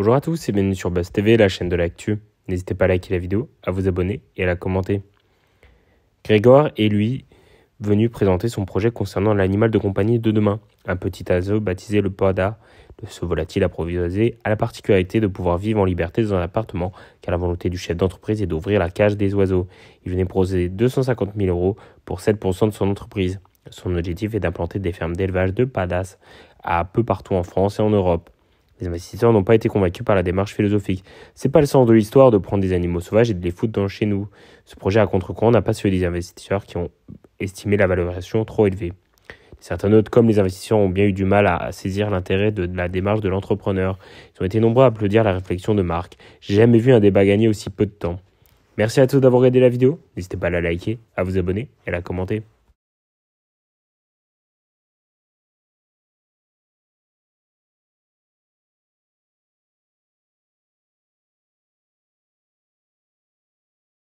Bonjour à tous et bienvenue sur Buzz TV, la chaîne de l'actu. N'hésitez pas à liker la vidéo, à vous abonner et à la commenter. Grégoire est lui venu présenter son projet concernant l'animal de compagnie de demain, un petit oiseau baptisé le de Ce volatile improvisé a la particularité de pouvoir vivre en liberté dans un appartement, car la volonté du chef d'entreprise est d'ouvrir la cage des oiseaux. Il venait proposer 250 000 euros pour 7% de son entreprise. Son objectif est d'implanter des fermes d'élevage de Padas à peu partout en France et en Europe. Les investisseurs n'ont pas été convaincus par la démarche philosophique. C'est pas le sens de l'histoire de prendre des animaux sauvages et de les foutre dans chez nous. Ce projet à contre-courant n'a pas suivi des investisseurs qui ont estimé la valorisation trop élevée. Certains autres, comme les investisseurs, ont bien eu du mal à saisir l'intérêt de la démarche de l'entrepreneur. Ils ont été nombreux à applaudir la réflexion de Marc. J'ai jamais vu un débat gagner aussi peu de temps. Merci à tous d'avoir aidé la vidéo. N'hésitez pas à la liker, à vous abonner et à la commenter.